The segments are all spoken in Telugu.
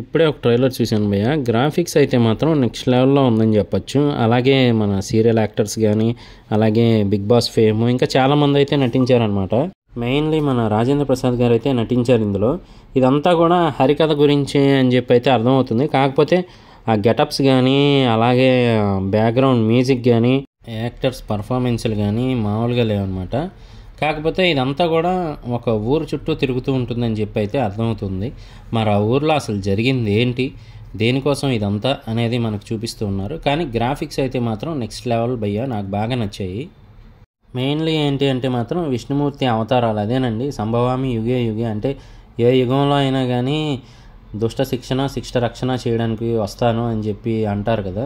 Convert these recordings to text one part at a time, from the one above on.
ఇప్పుడే ఒక ట్రైలర్ చూశాను భయ్య గ్రాఫిక్స్ అయితే మాత్రం నెక్స్ట్ లెవెల్లో ఉందని చెప్పొచ్చు అలాగే మన సీరియల్ యాక్టర్స్ కానీ అలాగే బిగ్ బాస్ ఫేమ్ ఇంకా చాలామంది అయితే నటించారనమాట మెయిన్లీ మన రాజేంద్ర ప్రసాద్ గారు అయితే నటించారు ఇందులో ఇదంతా కూడా హరికథ గురించి అని చెప్పి అయితే అర్థమవుతుంది కాకపోతే ఆ గెటప్స్ కానీ అలాగే బ్యాక్గ్రౌండ్ మ్యూజిక్ కానీ యాక్టర్స్ పర్ఫార్మెన్స్లు కానీ మామూలుగా లేవన్నమాట కాకపోతే ఇదంతా కూడా ఒక ఊరు చుట్టూ తిరుగుతూ ఉంటుందని చెప్పి అయితే అర్థమవుతుంది మరి ఆ ఊర్లో అసలు జరిగింది ఏంటి దేనికోసం ఇదంతా అనేది మనకు చూపిస్తూ ఉన్నారు కానీ గ్రాఫిక్స్ అయితే మాత్రం నెక్స్ట్ లెవెల్ భయ్య నాకు బాగా నచ్చాయి మెయిన్లీ ఏంటి అంటే మాత్రం విష్ణుమూర్తి అవతారాలు అదేనండి సంభవామి యుగే యుగే అంటే ఏ యుగంలో అయినా కానీ దుష్ట శిక్షణ శిక్ష రక్షణ చేయడానికి వస్తాను అని చెప్పి అంటారు కదా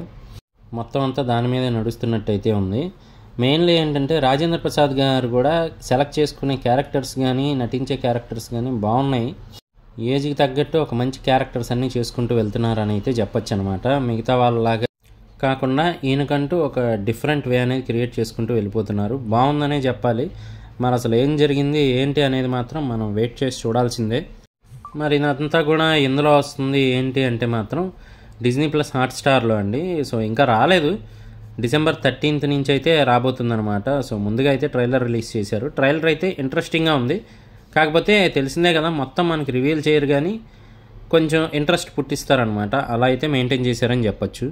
మొత్తం అంతా దాని మీద నడుస్తున్నట్టయితే ఉంది మెయిన్లీ ఏంటంటే రాజేంద్ర ప్రసాద్ గారు కూడా సెలెక్ట్ చేసుకునే క్యారెక్టర్స్ కానీ నటించే క్యారెక్టర్స్ కానీ బాగున్నాయి ఏజ్కి తగ్గట్టు ఒక మంచి క్యారెక్టర్స్ అన్నీ చేసుకుంటూ వెళ్తున్నారని అయితే చెప్పొచ్చు అనమాట మిగతా వాళ్ళలాగా కాకుండా ఈయనకంటూ ఒక డిఫరెంట్ వే అనేది క్రియేట్ చేసుకుంటూ వెళ్ళిపోతున్నారు బాగుందనే చెప్పాలి మరి అసలు ఏం జరిగింది ఏంటి అనేది మాత్రం మనం వెయిట్ చేసి చూడాల్సిందే మరి ఇదంతా కూడా ఎందులో వస్తుంది ఏంటి అంటే మాత్రం డిజ్నీ ప్లస్ హాట్స్టార్లో అండి సో ఇంకా రాలేదు డిసెంబర్ థర్టీన్త్ నుంచి అయితే రాబోతుందనమాట సో ముందుగా అయితే ట్రైలర్ రిలీజ్ చేశారు ట్రైలర్ అయితే ఇంట్రెస్టింగ్గా ఉంది కాకపోతే తెలిసిందే కదా మొత్తం మనకి రివీల్ చేయరు కానీ కొంచెం ఇంట్రెస్ట్ పుట్టిస్తారనమాట అలా అయితే మెయింటైన్ చేశారని చెప్పచ్చు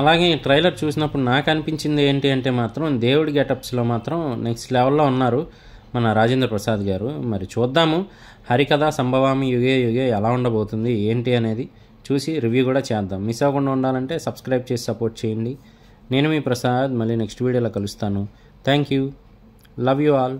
అలాగే ట్రైలర్ చూసినప్పుడు నాకు అనిపించింది ఏంటి అంటే మాత్రం దేవుడి గెటప్స్లో మాత్రం నెక్స్ట్ లెవెల్లో ఉన్నారు మన రాజేంద్ర ప్రసాద్ గారు మరి చూద్దాము హరికథ సంభవామి యుగే యుగే ఎలా ఉండబోతుంది ఏంటి అనేది చూసి రివ్యూ కూడా చేద్దాం మిస్ అవ్వకుండా ఉండాలంటే సబ్స్క్రైబ్ చేసి సపోర్ట్ చేయండి నేను మీ ప్రసాద్ మళ్ళీ నెక్స్ట్ వీడియోలో కలుస్తాను thank you love you all